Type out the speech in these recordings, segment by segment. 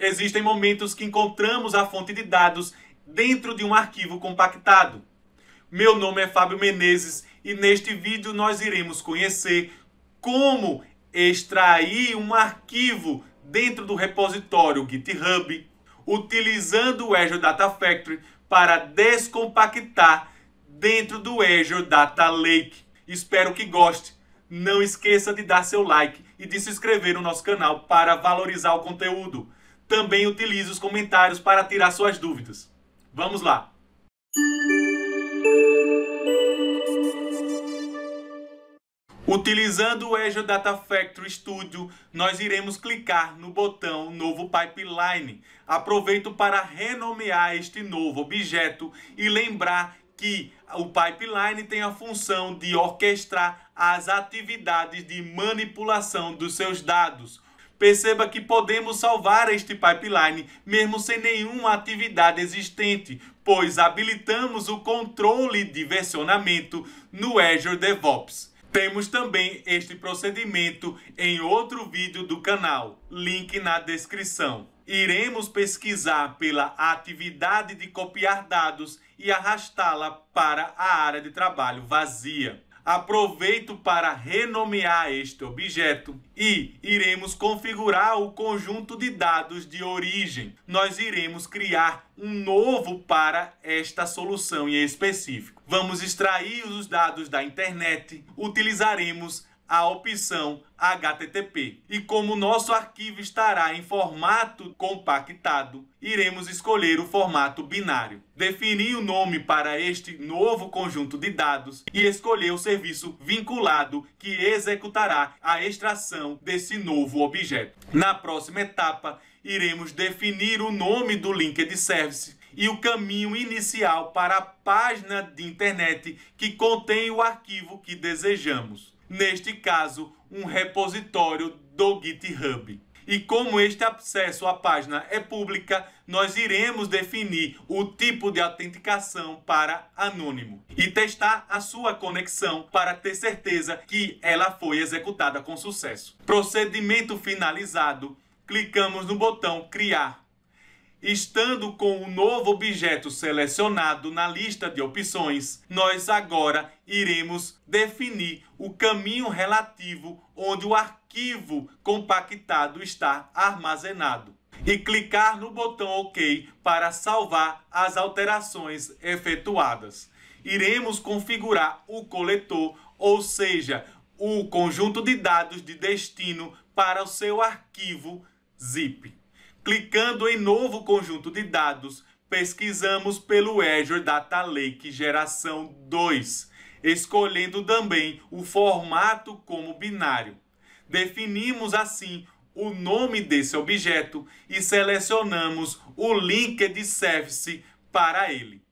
Existem momentos que encontramos a fonte de dados dentro de um arquivo compactado. Meu nome é Fábio Menezes e neste vídeo nós iremos conhecer como extrair um arquivo dentro do repositório GitHub utilizando o Azure Data Factory para descompactar dentro do Azure Data Lake. Espero que goste. Não esqueça de dar seu like e de se inscrever no nosso canal para valorizar o conteúdo também utilize os comentários para tirar suas dúvidas. Vamos lá! Utilizando o Azure Data Factory Studio, nós iremos clicar no botão Novo Pipeline. Aproveito para renomear este novo objeto e lembrar que o pipeline tem a função de orquestrar as atividades de manipulação dos seus dados, Perceba que podemos salvar este pipeline mesmo sem nenhuma atividade existente, pois habilitamos o controle de versionamento no Azure DevOps. Temos também este procedimento em outro vídeo do canal, link na descrição. Iremos pesquisar pela atividade de copiar dados e arrastá-la para a área de trabalho vazia aproveito para renomear este objeto e iremos configurar o conjunto de dados de origem. Nós iremos criar um novo para esta solução em específico. Vamos extrair os dados da internet, utilizaremos a opção HTTP. E como nosso arquivo estará em formato compactado, iremos escolher o formato binário. Definir o nome para este novo conjunto de dados e escolher o serviço vinculado que executará a extração desse novo objeto. Na próxima etapa, iremos definir o nome do Linked Service e o caminho inicial para a página de internet que contém o arquivo que desejamos neste caso, um repositório do GitHub. E como este acesso à página é pública, nós iremos definir o tipo de autenticação para anônimo e testar a sua conexão para ter certeza que ela foi executada com sucesso. Procedimento finalizado, clicamos no botão Criar Estando com o novo objeto selecionado na lista de opções, nós agora iremos definir o caminho relativo onde o arquivo compactado está armazenado e clicar no botão OK para salvar as alterações efetuadas. Iremos configurar o coletor, ou seja, o conjunto de dados de destino para o seu arquivo zip. Clicando em novo conjunto de dados, pesquisamos pelo Azure Data Lake geração 2, escolhendo também o formato como binário. Definimos assim o nome desse objeto e selecionamos o Linked Service para ele.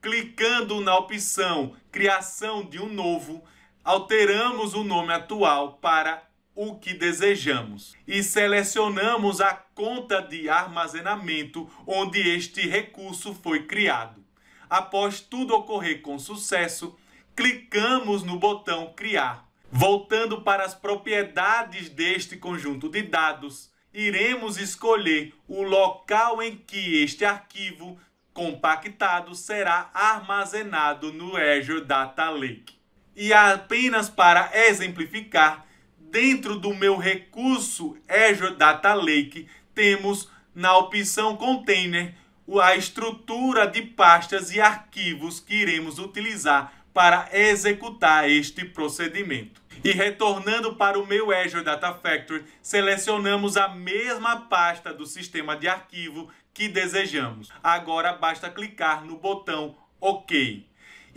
Clicando na opção Criação de um novo, alteramos o nome atual para o que desejamos e selecionamos a conta de armazenamento onde este recurso foi criado. Após tudo ocorrer com sucesso, clicamos no botão Criar. Voltando para as propriedades deste conjunto de dados, iremos escolher o local em que este arquivo compactado será armazenado no Azure Data Lake. E apenas para exemplificar, dentro do meu recurso Azure é Data Lake, temos na opção Container a estrutura de pastas e arquivos que iremos utilizar para executar este procedimento. E retornando para o meu Azure Data Factory, selecionamos a mesma pasta do sistema de arquivo que desejamos. Agora basta clicar no botão OK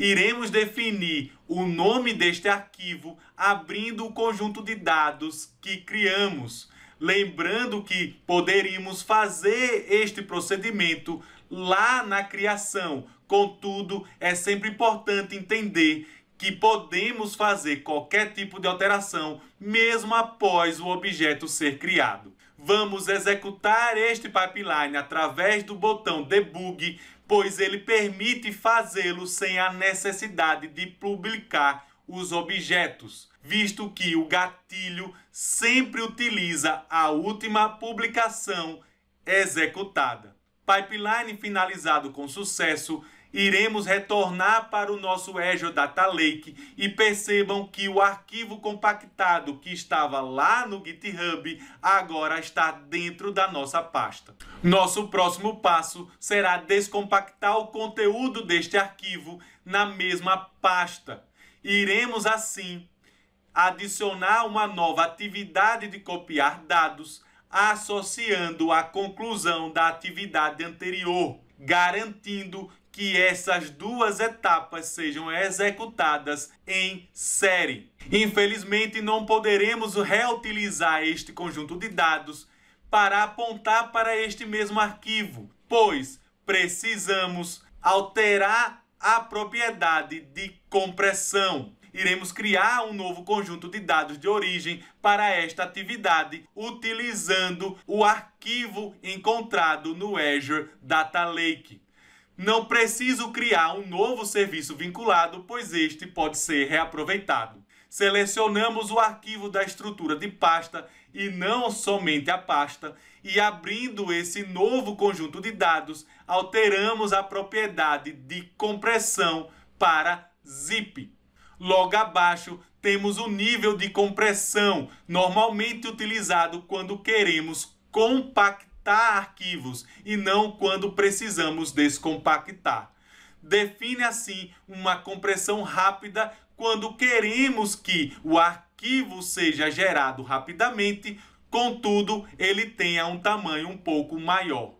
iremos definir o nome deste arquivo abrindo o conjunto de dados que criamos. Lembrando que poderíamos fazer este procedimento lá na criação. Contudo, é sempre importante entender que podemos fazer qualquer tipo de alteração mesmo após o objeto ser criado. Vamos executar este pipeline através do botão debug pois ele permite fazê-lo sem a necessidade de publicar os objetos, visto que o gatilho sempre utiliza a última publicação executada. Pipeline finalizado com sucesso Iremos retornar para o nosso Azure Data Lake e percebam que o arquivo compactado que estava lá no GitHub agora está dentro da nossa pasta. Nosso próximo passo será descompactar o conteúdo deste arquivo na mesma pasta. Iremos assim adicionar uma nova atividade de copiar dados associando a conclusão da atividade anterior, garantindo que essas duas etapas sejam executadas em série. Infelizmente, não poderemos reutilizar este conjunto de dados para apontar para este mesmo arquivo, pois precisamos alterar a propriedade de compressão. Iremos criar um novo conjunto de dados de origem para esta atividade, utilizando o arquivo encontrado no Azure Data Lake. Não preciso criar um novo serviço vinculado, pois este pode ser reaproveitado. Selecionamos o arquivo da estrutura de pasta e não somente a pasta, e abrindo esse novo conjunto de dados, alteramos a propriedade de compressão para zip. Logo abaixo, temos o nível de compressão, normalmente utilizado quando queremos compactar compactar arquivos e não quando precisamos descompactar. Define assim uma compressão rápida quando queremos que o arquivo seja gerado rapidamente, contudo ele tenha um tamanho um pouco maior.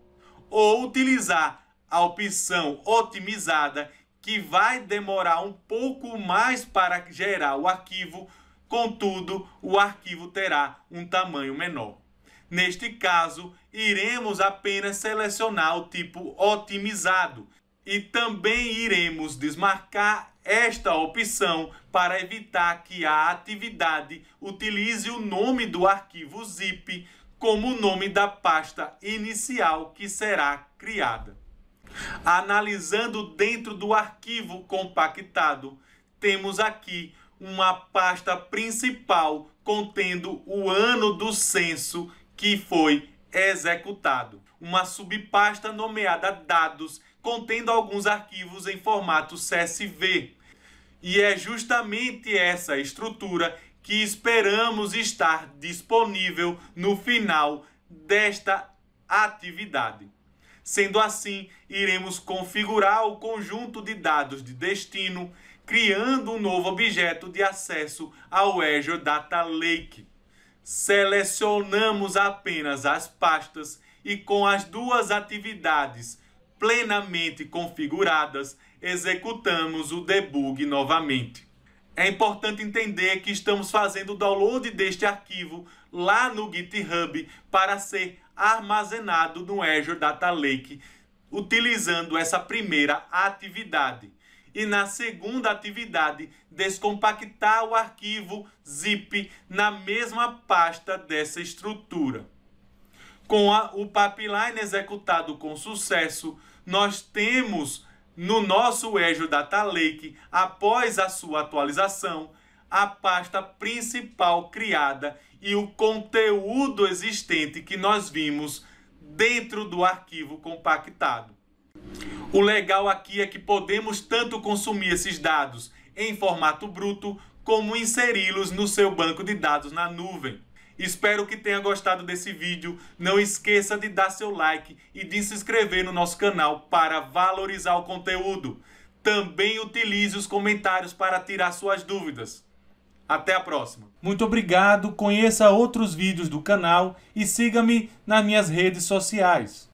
Ou utilizar a opção otimizada, que vai demorar um pouco mais para gerar o arquivo, contudo, o arquivo terá um tamanho menor. Neste caso, iremos apenas selecionar o tipo otimizado e também iremos desmarcar esta opção para evitar que a atividade utilize o nome do arquivo zip como o nome da pasta inicial que será criada. Analisando dentro do arquivo compactado, temos aqui uma pasta principal contendo o ano do censo que foi executado. Uma subpasta nomeada Dados, contendo alguns arquivos em formato CSV. E é justamente essa estrutura que esperamos estar disponível no final desta atividade. Sendo assim, iremos configurar o conjunto de dados de destino, criando um novo objeto de acesso ao Azure Data Lake selecionamos apenas as pastas e com as duas atividades plenamente configuradas, executamos o debug novamente. É importante entender que estamos fazendo o download deste arquivo lá no GitHub para ser armazenado no Azure Data Lake, utilizando essa primeira atividade e na segunda atividade, descompactar o arquivo zip na mesma pasta dessa estrutura. Com a, o pipeline executado com sucesso, nós temos no nosso Azure Data Lake, após a sua atualização, a pasta principal criada e o conteúdo existente que nós vimos dentro do arquivo compactado. O legal aqui é que podemos tanto consumir esses dados em formato bruto como inseri-los no seu banco de dados na nuvem. Espero que tenha gostado desse vídeo. Não esqueça de dar seu like e de se inscrever no nosso canal para valorizar o conteúdo. Também utilize os comentários para tirar suas dúvidas. Até a próxima. Muito obrigado, conheça outros vídeos do canal e siga-me nas minhas redes sociais.